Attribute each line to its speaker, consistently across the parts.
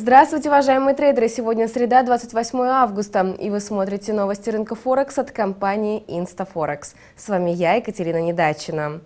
Speaker 1: Здравствуйте, уважаемые трейдеры! Сегодня среда, 28 августа, и вы смотрите новости рынка Форекс от компании InstaForex. С вами я, Екатерина Недачина.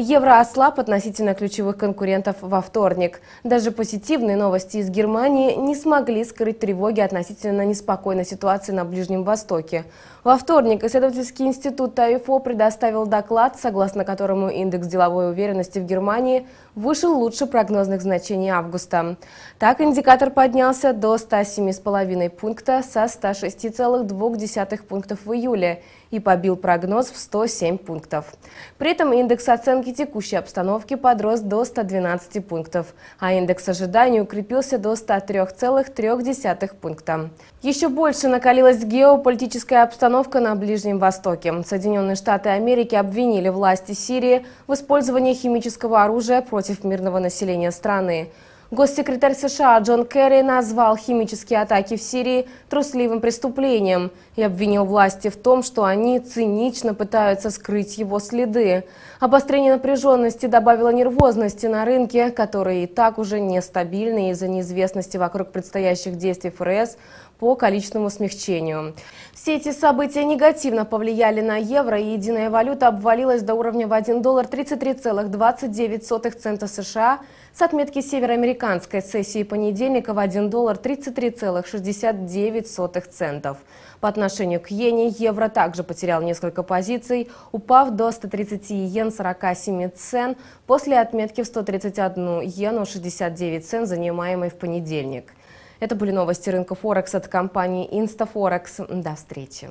Speaker 1: Евро ослаб относительно ключевых конкурентов во вторник. Даже позитивные новости из Германии не смогли скрыть тревоги относительно неспокойной ситуации на Ближнем Востоке. Во вторник исследовательский институт ТАИФО предоставил доклад, согласно которому индекс деловой уверенности в Германии вышел лучше прогнозных значений августа. Так, индикатор поднялся до 107,5 пункта со 106,2 пунктов в июле и побил прогноз в 107 пунктов. При этом индекс оценки оценки текущей обстановки подрос до 112 пунктов, а индекс ожиданий укрепился до 103,3 пункта. Еще больше накалилась геополитическая обстановка на Ближнем Востоке. Соединенные Штаты Америки обвинили власти Сирии в использовании химического оружия против мирного населения страны. Госсекретарь США Джон Керри назвал химические атаки в Сирии трусливым преступлением и обвинил власти в том, что они цинично пытаются скрыть его следы. Обострение напряженности добавило нервозности на рынке, который и так уже нестабильный из-за неизвестности вокруг предстоящих действий ФРС, по количественному смягчению. Все эти события негативно повлияли на евро, и единая валюта обвалилась до уровня в 1 доллар 33,29 цента США с отметки североамериканской сессии понедельника в 1 доллар 33,69 центов. По отношению к иене евро также потерял несколько позиций, упав до 130 иен 47 цен после отметки в 131 иену 69 цен, занимаемой в понедельник. Это были новости рынка Форекс от компании Инстафорекс. До встречи.